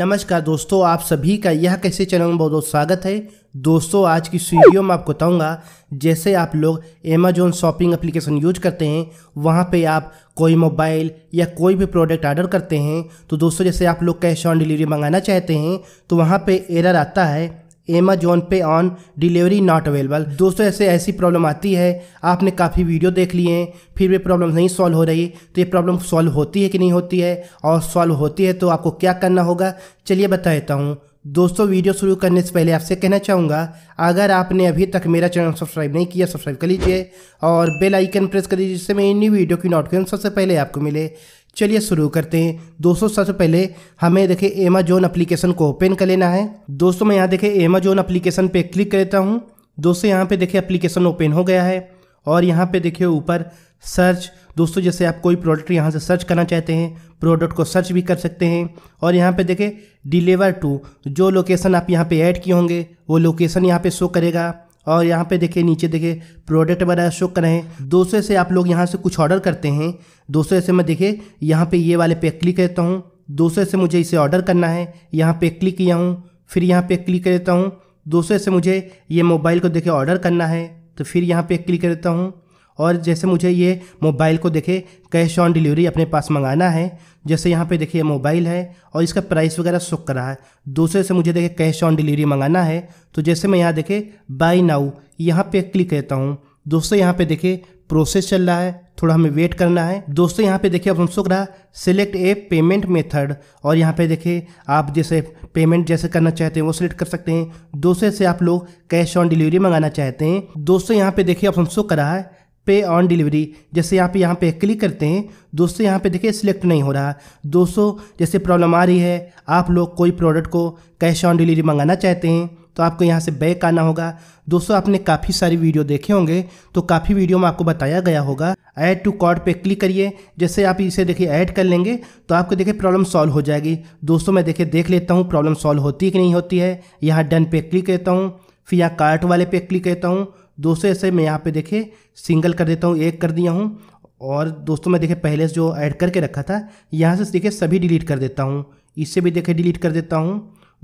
नमस्कार दोस्तों आप सभी का यह कैसे चैनल में बहुत बहुत स्वागत है दोस्तों आज की वीडियो में आपको बताऊंगा जैसे आप लोग अमेजोन शॉपिंग एप्लीकेशन यूज करते हैं वहाँ पे आप कोई मोबाइल या कोई भी प्रोडक्ट ऑर्डर करते हैं तो दोस्तों जैसे आप लोग कैश ऑन डिलीवरी मंगाना चाहते हैं तो वहाँ पे एरर आता है एमेजोन पे ऑन डिलीवरी नॉट अवेलेबल दोस्तों ऐसे ऐसी प्रॉब्लम आती है आपने काफ़ी वीडियो देख लिए हैं फिर भी प्रॉब्लम नहीं सॉल्व हो रही तो ये प्रॉब्लम सॉल्व होती है कि नहीं होती है और सॉल्व होती है तो आपको क्या करना होगा चलिए बता देता हूँ दोस्तों वीडियो शुरू करने से पहले आपसे कहना चाहूँगा अगर आपने अभी तक मेरा चैनल सब्सक्राइब नहीं किया सब्सक्राइब कर लीजिए और बेल आइकन प्रेस कर लीजिए जिससे मेरी न्यू वीडियो की नोटिफिकेशन सबसे पहले आपको मिले चलिए शुरू करते हैं दोस्तों सबसे पहले हमें देखे एमाजोन अप्लीकेशन को ओपन कर लेना है दोस्तों मैं यहाँ देखे एमाजोन अप्लीकेशन पर क्लिक कर लेता हूँ दोस्तों यहाँ पर देखे अप्लीकेशन ओपन हो गया है और यहाँ पर देखिए ऊपर सर्च दोस्तों जैसे आप कोई प्रोडक्ट यहाँ से सर्च करना चाहते हैं प्रोडक्ट को सर्च भी कर सकते हैं और यहाँ पे देखें डिलीवर टू जो लोकेशन आप यहाँ पे ऐड किए होंगे वो लोकेशन यहाँ पे शो करेगा और यहाँ पे देखें नीचे देखें प्रोडक्ट वगैरह शो कर रहे हैं दोस्तों से आप लोग यहाँ से कुछ ऑर्डर करते हैं दोस्तों से मैं देखे यहाँ पर ये वाले पे क्लिक करता हूँ दोस्तों से मुझे इसे ऑर्डर करना है यहाँ पे क्लिक किया हूँ फिर यहाँ पर क्लिक करता हूँ दोस्तों से मुझे ये मोबाइल को देखे ऑर्डर करना है तो फिर यहाँ पर क्लिक करता हूँ और जैसे मुझे ये मोबाइल को देखे कैश ऑन डिलीवरी अपने पास मंगाना है जैसे यहाँ पे देखिए मोबाइल है और इसका प्राइस वगैरह सुख कर रहा है दूसरे से मुझे देखे कैश ऑन डिलीवरी मंगाना है तो जैसे मैं यहाँ देखे बाई नाउ यहाँ पे क्लिक करता हूँ दोस्तों यहाँ पे देखे प्रोसेस चल रहा है थोड़ा हमें वेट करना है दोस्तों यहाँ पे देखिए अब हम सुख रहा सिलेक्ट ए पेमेंट मेथड और यहाँ पे देखिए आप जैसे पेमेंट जैसे करना चाहते हैं वो सिलेक्ट कर सकते हैं दूसरे से आप लोग कैश ऑन डिलीवरी मंगाना चाहते हैं दोस्तों यहाँ पे देखिए अब हम सुख रहा है पे ऑन डिलीवरी जैसे आप यहाँ पे क्लिक करते हैं दोस्तों यहाँ पे देखिए सिलेक्ट नहीं हो रहा दोस्तों जैसे प्रॉब्लम आ रही है आप लोग कोई प्रोडक्ट को कैश ऑन डिलीवरी मंगाना चाहते हैं तो आपको यहाँ से बैक आना होगा दोस्तों आपने काफ़ी सारी वीडियो देखे होंगे तो काफ़ी वीडियो में आपको बताया गया होगा ऐड टू कार्ड पे क्लिक करिए जैसे आप इसे देखिए ऐड कर लेंगे तो आपको देखिए प्रॉब्लम सॉल्व हो जाएगी दोस्तों मैं देखिए देख लेता हूँ प्रॉब्लम सॉल्व होती कि नहीं होती है यहाँ डन पे क्लिक करता हूँ फिर यहाँ कार्ट वाले पे क्लिक करता हूँ दोस्तों ऐसे मैं यहाँ पे देखे सिंगल कर देता हूँ एक कर दिया हूँ और दोस्तों मैं देखे पहले से जो ऐड करके रखा था यहाँ से देखे सभी डिलीट कर देता हूँ इससे भी देखे डिलीट कर देता हूँ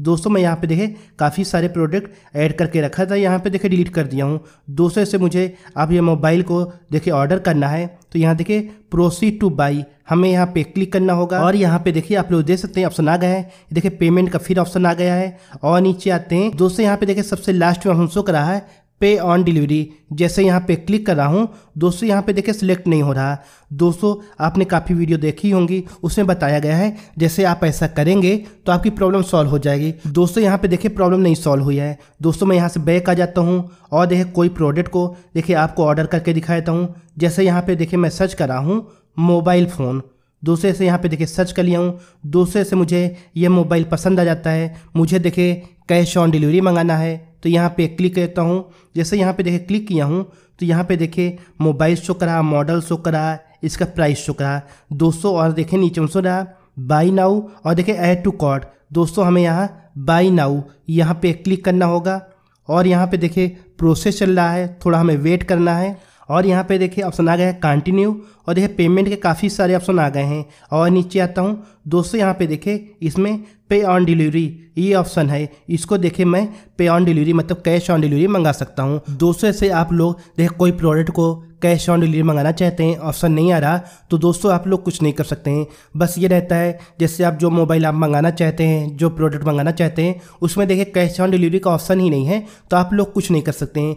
दोस्तों मैं यहाँ पे देखे काफ़ी सारे प्रोडक्ट ऐड करके रखा था यहाँ पे देखे डिलीट कर दिया हूँ दोस्तों ऐसे मुझे अब ये मोबाइल को देखे ऑर्डर करना है तो यहाँ देखे प्रोसीड टू बाई हमें यहाँ पे क्लिक करना होगा और यहाँ पे देखिए आप लोग देख सकते हैं ऑप्शन आ गया है देखिए पेमेंट का फिर ऑप्शन आ गया है और नीचे आते हैं दोस्तों यहाँ पे देखिए सबसे लास्ट में हम शो कर रहा है पे ऑन डिलीवरी जैसे यहाँ पे क्लिक कर रहा हूँ दोस्तों यहाँ पे देखिए सिलेक्ट नहीं हो रहा दोस्तों आपने काफ़ी वीडियो देखी होंगी उसमें बताया गया है जैसे आप ऐसा करेंगे तो आपकी प्रॉब्लम सॉल्व हो जाएगी दोस्तों यहाँ पे देखिए प्रॉब्लम नहीं सॉल्व हुई है दोस्तों मैं यहाँ से बैक आ जाता हूँ और देखे कोई प्रोडक्ट को देखिए आपको ऑर्डर करके दिखा देता हूँ जैसे यहाँ पर देखिए मैं सर्च कर रहा हूँ मोबाइल फ़ोन दूसरे से यहाँ पे देखिए सर्च कर लिया हूँ दूसरे से मुझे ये मोबाइल पसंद आ जाता है मुझे देखिए कैश ऑन डिलीवरी मंगाना है तो यहाँ पे क्लिक करता हूँ जैसे यहाँ पे देखे क्लिक किया हूँ तो यहाँ पे देखे मोबाइल शो करा मॉडल शो करा इसका प्राइस शो करा 200 और देखें नीचे में रहा बाई नाउ और देखें ऐड टू कॉड दोस्तों हमें यहाँ बाई नाउ यहाँ पे क्लिक करना होगा और यहाँ पे देखे प्रोसेस चल रहा है थोड़ा हमें वेट करना है और यहाँ पे देखिए ऑप्शन आ गया है कंटिन्यू और देखिए पेमेंट के काफ़ी सारे ऑप्शन आ गए हैं और नीचे आता हूँ दोस्तों यहाँ पे देखिए इसमें पे ऑन डिलीवरी ये ऑप्शन है इसको देखिए मैं पे ऑन डिलीवरी मतलब कैश ऑन डिलीवरी मंगा सकता हूँ दोस्तों से आप लोग देखे कोई प्रोडक्ट को कैश ऑन डिलीवरी मंगाना चाहते हैं ऑप्शन नहीं आ रहा तो दोस्तों आप लोग कुछ नहीं कर सकते हैं बस ये रहता है जैसे आप जो मोबाइल आप मंगाना चाहते हैं जो प्रोडक्ट मंगाना चाहते हैं उसमें देखिए कैश ऑन डिलीवरी का ऑप्शन ही नहीं है तो आप लोग कुछ नहीं कर सकते हैं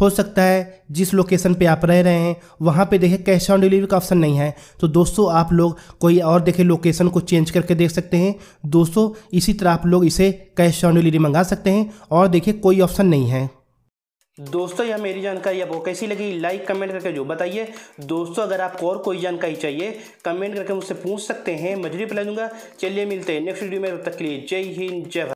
हो सकता है जिस लोकेशन पे आप रह रहे हैं वहाँ पे देखें कैश ऑन डिलीवरी का ऑप्शन नहीं है तो दोस्तों आप लोग कोई और देखे लोकेशन को चेंज करके देख सकते हैं दोस्तों इसी तरह आप लोग इसे कैश ऑन डिलीवरी मंगा सकते हैं और देखिए कोई ऑप्शन नहीं है दोस्तों यह मेरी जानकारी आपको कैसी लगी लाइक कमेंट करके जो बताइए दोस्तों अगर आपको और कोई जानकारी चाहिए कमेंट करके मुझसे पूछ सकते हैं मजरी पर पिला दूंगा चलिए मिलते हैं नेक्स्ट वीडियो में तब तक के लिए जय हिंद जय